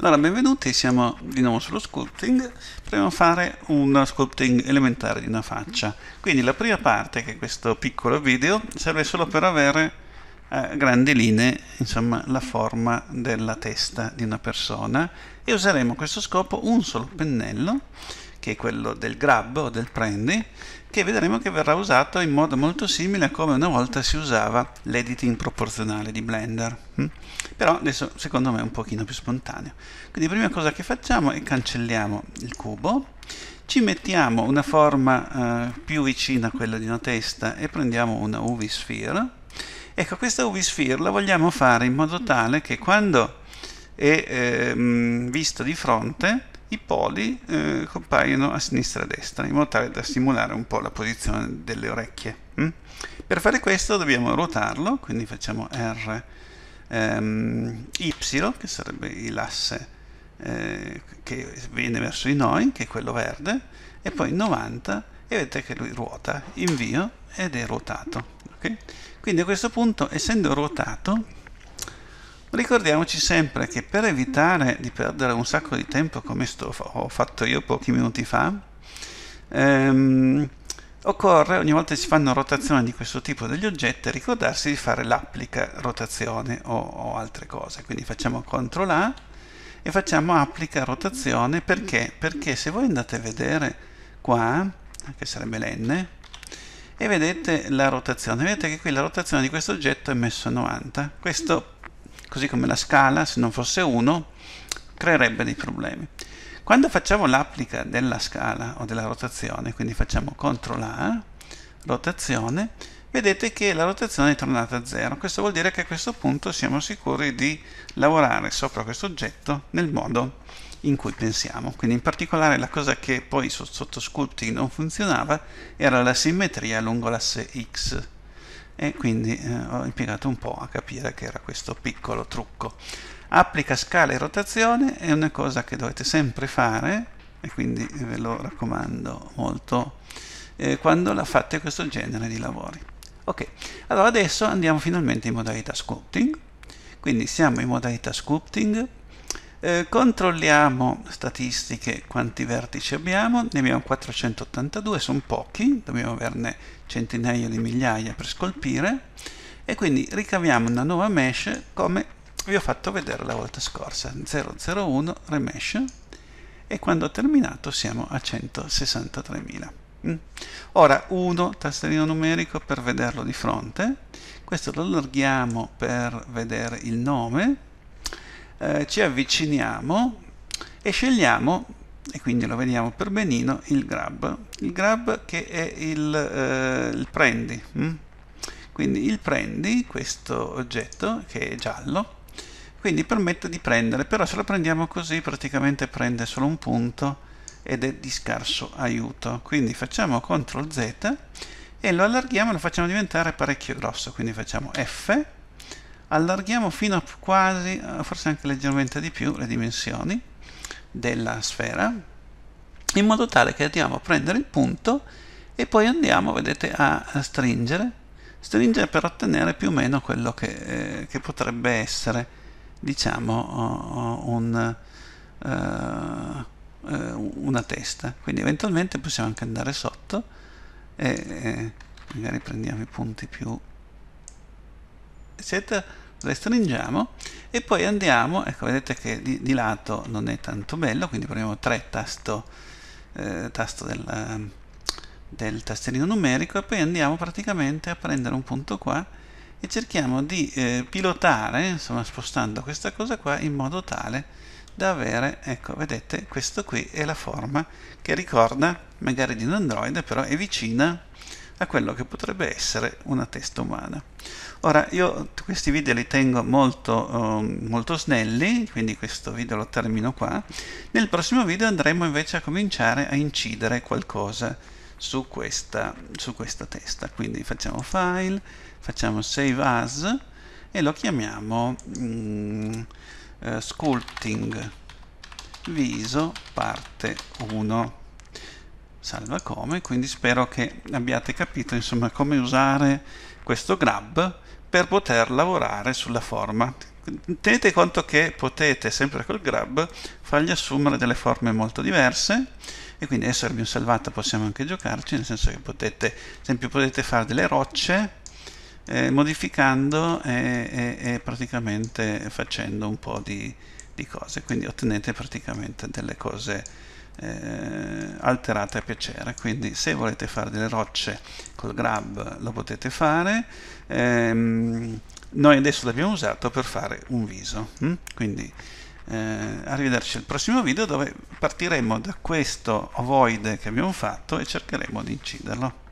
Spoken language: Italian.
Allora, benvenuti, siamo di nuovo sullo sculpting. Proviamo a fare uno sculpting elementare di una faccia. Quindi la prima parte, che è questo piccolo video, serve solo per avere a eh, grandi linee, insomma, la forma della testa di una persona e useremo a questo scopo un solo pennello che è quello del grab o del prendi, che vedremo che verrà usato in modo molto simile a come una volta si usava l'editing proporzionale di Blender. Hm? Però adesso secondo me è un pochino più spontaneo. Quindi prima cosa che facciamo è cancelliamo il cubo, ci mettiamo una forma eh, più vicina a quella di una testa e prendiamo una UV sphere. Ecco, questa UV sphere la vogliamo fare in modo tale che quando è eh, visto di fronte i poli eh, compaiono a sinistra e a destra in modo tale da simulare un po' la posizione delle orecchie. Mm? Per fare questo dobbiamo ruotarlo, quindi facciamo R, ehm, Y, che sarebbe l'asse eh, che viene verso di noi, che è quello verde, e poi 90 e vedete che lui ruota, invio ed è ruotato. Okay? Quindi a questo punto, essendo ruotato, Ricordiamoci sempre che per evitare di perdere un sacco di tempo come sto, ho fatto io pochi minuti fa, ehm, occorre ogni volta che si fanno rotazioni di questo tipo degli oggetti ricordarsi di fare l'applica rotazione o, o altre cose. Quindi facciamo CTRL A e facciamo applica rotazione perché? Perché se voi andate a vedere qua, che sarebbe l'N, e vedete la rotazione, vedete che qui la rotazione di questo oggetto è messo a 90. Questo così come la scala, se non fosse 1, creerebbe dei problemi. Quando facciamo l'applica della scala o della rotazione, quindi facciamo CTRL A, rotazione, vedete che la rotazione è tornata a 0. Questo vuol dire che a questo punto siamo sicuri di lavorare sopra questo oggetto nel modo in cui pensiamo. Quindi in particolare la cosa che poi sotto sculpting non funzionava era la simmetria lungo l'asse X e quindi eh, ho impiegato un po' a capire che era questo piccolo trucco. Applica scala e rotazione è una cosa che dovete sempre fare e quindi eh, ve lo raccomando molto eh, quando la fate questo genere di lavori. Ok, allora adesso andiamo finalmente in modalità sculpting, quindi siamo in modalità sculpting eh, controlliamo statistiche quanti vertici abbiamo, ne abbiamo 482, sono pochi, dobbiamo averne centinaia di migliaia per scolpire e quindi ricaviamo una nuova mesh come vi ho fatto vedere la volta scorsa, 001 remesh e quando ho terminato siamo a 163.000. Mm. Ora 1 tastierino numerico per vederlo di fronte, questo lo allarghiamo per vedere il nome, eh, ci avviciniamo e scegliamo e quindi lo vediamo per benino il grab il grab che è il, eh, il prendi hm? quindi il prendi questo oggetto che è giallo quindi permette di prendere però se lo prendiamo così praticamente prende solo un punto ed è di scarso aiuto quindi facciamo CTRL Z e lo allarghiamo e lo facciamo diventare parecchio grosso quindi facciamo F allarghiamo fino a quasi, eh, forse anche leggermente di più, le dimensioni della sfera, in modo tale che andiamo a prendere il punto e poi andiamo, vedete, a stringere, stringere per ottenere più o meno quello che, eh, che potrebbe essere, diciamo, oh, oh, un, uh, una testa. Quindi eventualmente possiamo anche andare sotto e eh, magari prendiamo i punti più eccetera, restringiamo e poi andiamo, ecco vedete che di, di lato non è tanto bello, quindi premiamo 3 tasto, eh, tasto del, ehm, del, tasterino numerico e poi andiamo praticamente a prendere un punto qua e cerchiamo di eh, pilotare, insomma spostando questa cosa qua in modo tale da avere, ecco vedete, questo qui è la forma che ricorda magari di un Android però è vicina a quello che potrebbe essere una testa umana. Ora io questi video li tengo molto, eh, molto snelli, quindi questo video lo termino qua. Nel prossimo video andremo invece a cominciare a incidere qualcosa su questa, su questa testa. Quindi facciamo file, facciamo save as e lo chiamiamo mm, eh, sculpting viso parte 1 salva come, quindi spero che abbiate capito insomma come usare questo grab per poter lavorare sulla forma. Tenete conto che potete sempre col grab fargli assumere delle forme molto diverse e quindi adesso un salvata possiamo anche giocarci, nel senso che potete, ad esempio potete fare delle rocce eh, modificando e, e, e, praticamente facendo un po' di, di cose, quindi ottenete praticamente delle cose eh, alterata a piacere quindi se volete fare delle rocce col grab lo potete fare ehm, noi adesso l'abbiamo usato per fare un viso hm? quindi eh, arrivederci al prossimo video dove partiremo da questo ovoide che abbiamo fatto e cercheremo di inciderlo